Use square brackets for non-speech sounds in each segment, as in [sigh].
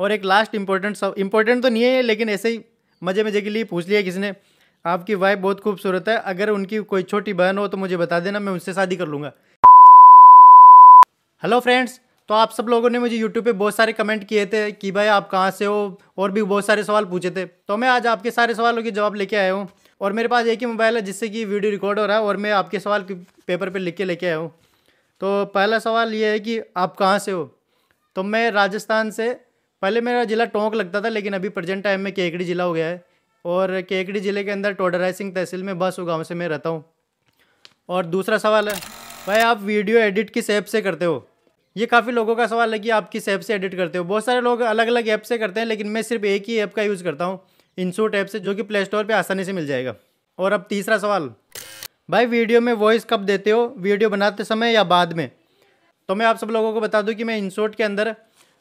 और एक last important सब इंपॉर्टेंट तो नहीं है लेकिन ऐसे ही मज़े मज़े के लिए पूछ लिया किसी ने आपकी वाइफ बहुत खूबसूरत है अगर उनकी कोई छोटी बहन हो तो मुझे बता देना मैं उनसे शादी कर लूँगा हेलो फ्रेंड्स तो आप सब लोगों ने मुझे यूट्यूब पे बहुत सारे कमेंट किए थे कि भाई आप कहाँ से हो और भी बहुत सारे सवाल पूछे थे तो मैं आज आपके सारे सवालों के जवाब लेके आया हूँ और मेरे पास एक ही मोबाइल है जिससे कि वीडियो रिकॉर्ड हो रहा है और मैं आपके सवाल पेपर पे लिख के लेके आया हूँ तो पहला सवाल ये है कि आप कहाँ से हो तो मैं राजस्थान से पहले मेरा ज़िला टोंक लगता था लेकिन अभी प्रजेंट टाइम में केकड़ी ज़िला हो गया है और केकड़ी ज़िले के अंदर टोडराय सिंह तहसील में बस गाँव से मैं रहता हूँ और दूसरा सवाल है भाई आप वीडियो एडिट किस ऐप से करते हो ये काफ़ी लोगों का सवाल है कि आप किस ऐप से एडिट करते हो बहुत सारे लोग अलग अलग ऐप से करते हैं लेकिन मैं सिर्फ एक ही ऐप का यूज़ करता हूँ इंसूट ऐप से जो कि प्ले स्टोर पर आसानी से मिल जाएगा और अब तीसरा सवाल भाई वीडियो में वॉइस कब देते हो वीडियो बनाते समय या बाद में तो मैं आप सब लोगों को बता दूं कि मैं इंसोट के अंदर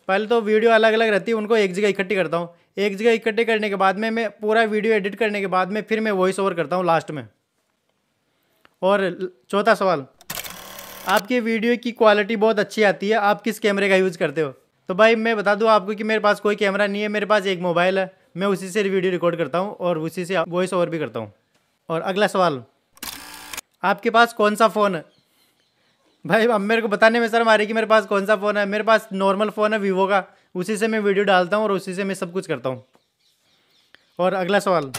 पहले तो वीडियो अलग अलग रहती है उनको एक जगह इकट्ठी करता हूँ एक जगह इकट्ठे करने के बाद में मैं पूरा वीडियो एडिट करने के बाद में फिर मैं वॉइस ओवर करता हूँ लास्ट में और चौथा सवाल आपके वीडियो की क्वालिटी बहुत अच्छी आती है आप किस कैमरे का यूज़ करते हो तो भाई मैं बता दूँ आपको कि मेरे पास कोई कैमरा नहीं है मेरे पास एक मोबाइल है मैं उसी से वीडियो रिकॉर्ड करता हूँ और उसी से वॉइस ओवर भी करता हूँ और अगला सवाल आपके पास कौन सा फ़ोन भाई अब मेरे को बताने में सर आ रही कि मेरे पास कौन सा फ़ोन है मेरे पास नॉर्मल फ़ोन है वीवो का उसी से मैं वीडियो डालता हूँ और उसी से मैं सब कुछ करता हूँ और अगला सवाल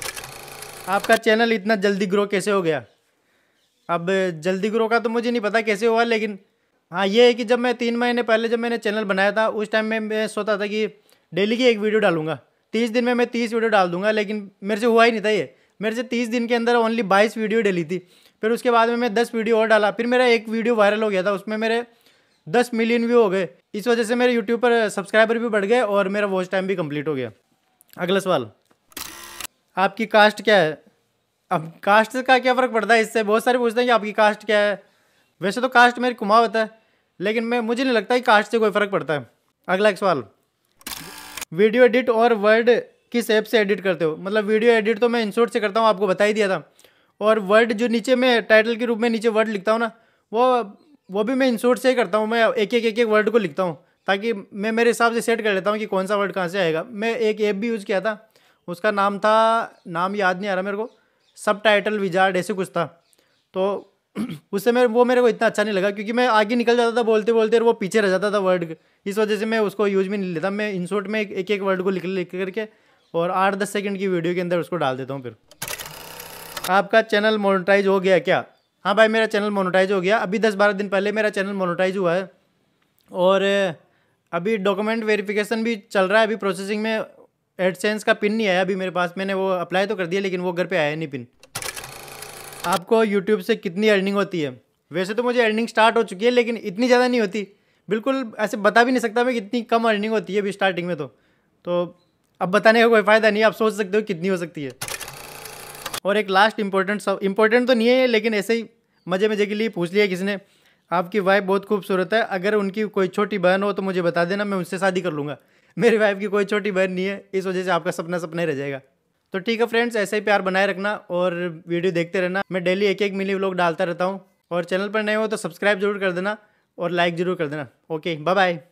आपका चैनल इतना जल्दी ग्रो कैसे हो गया अब जल्दी ग्रो का तो मुझे नहीं पता कैसे हुआ लेकिन हाँ ये है कि जब मैं तीन महीने पहले जब मैंने चैनल बनाया था उस टाइम में मैं सोचता था कि डेली की एक वीडियो डालूंगा तीस दिन में मैं तीस वीडियो डाल दूंगा लेकिन मेरे से हुआ ही नहीं था ये मेरे से तीस दिन के अंदर ओनली बाईस वीडियो डली थी फिर उसके बाद में मैं दस वीडियो और डाला फिर मेरा एक वीडियो वायरल हो गया था उसमें मेरे दस मिलियन व्यू हो गए इस वजह से मेरे यूट्यूब पर सब्सक्राइबर भी बढ़ गए और मेरा वॉच टाइम भी कम्प्लीट हो गया अगला सवाल आपकी कास्ट क्या है अब कास्ट का क्या फ़र्क पड़ता है इससे बहुत सारे पूछते हैं कि आपकी कास्ट क्या है वैसे तो कास्ट मेरी होता है लेकिन मैं मुझे नहीं लगता कि कास्ट से कोई फ़र्क पड़ता है अगला एक सवाल वीडियो एडिट और वर्ड किस ऐप से एडिट करते हो मतलब वीडियो एडिट तो मैं इंसोट से करता हूँ आपको बता ही दिया था और वर्ड जो नीचे मैं टाइटल के रूप में नीचे वर्ड लिखता हूँ ना वो वो भी मैं इंसोर्ट से ही करता हूँ मैं एक एक एक एक वर्ड को लिखता हूँ ताकि मैं मेरे हिसाब से सेट कर लेता हूँ कि कौन सा वर्ड कहाँ से आएगा मैं एक ऐप भी यूज़ किया था उसका नाम था नाम याद नहीं आ रहा मेरे को सब टाइटल विजार्ड ऐसे कुछ था तो [clears throat] उससे मेरे वो मेरे को इतना अच्छा नहीं लगा क्योंकि मैं आगे निकल जाता था बोलते बोलते और वो पीछे रह जाता था वर्ड इस वजह से मैं उसको यूज भी नहीं लेता मैं इंसोर्ट में एक एक वर्ड को लिख लिख करके और आठ दस सेकेंड की वीडियो के अंदर उसको डाल देता हूँ फिर आपका चैनल मोनोटाइज हो गया क्या हाँ भाई मेरा चैनल मोनोटाइज हो गया अभी दस बारह दिन पहले मेरा चैनल मोनोटाइज हुआ है और अभी डॉक्यूमेंट वेरिफिकेशन भी चल रहा है अभी प्रोसेसिंग में एडसेंस का पिन नहीं आया अभी मेरे पास मैंने वो अप्लाई तो कर दिया लेकिन वो घर पे आया नहीं पिन आपको यूट्यूब से कितनी अर्निंग होती है वैसे तो मुझे अर्निंग स्टार्ट हो चुकी है लेकिन इतनी ज़्यादा नहीं होती बिल्कुल ऐसे बता भी नहीं सकता मैं कितनी कम अर्निंग होती है अभी स्टार्टिंग में तो तो अब बताने का कोई फ़ायदा नहीं आप सोच सकते हो कितनी हो सकती है और एक लास्ट इंपॉर्टेंट सब इंपॉर्टेंट तो नहीं है लेकिन ऐसे ही मज़े मज़े के लिए पूछ लिया किसी ने आपकी वाइफ बहुत खूबसूरत है अगर उनकी कोई छोटी बहन हो तो मुझे बता देना मैं उनसे शादी कर लूँगा मेरी वाइफ की कोई छोटी बहन नहीं है इस वजह से आपका सपना सपना ही रह जाएगा तो ठीक है फ्रेंड्स ऐसे ही प्यार बनाए रखना और वीडियो देखते रहना मैं डेली एक एक मिली व्लॉग डालता रहता हूँ और चैनल पर नए हो तो सब्सक्राइब जरूर कर देना और लाइक ज़रूर कर देना ओके बाय बाय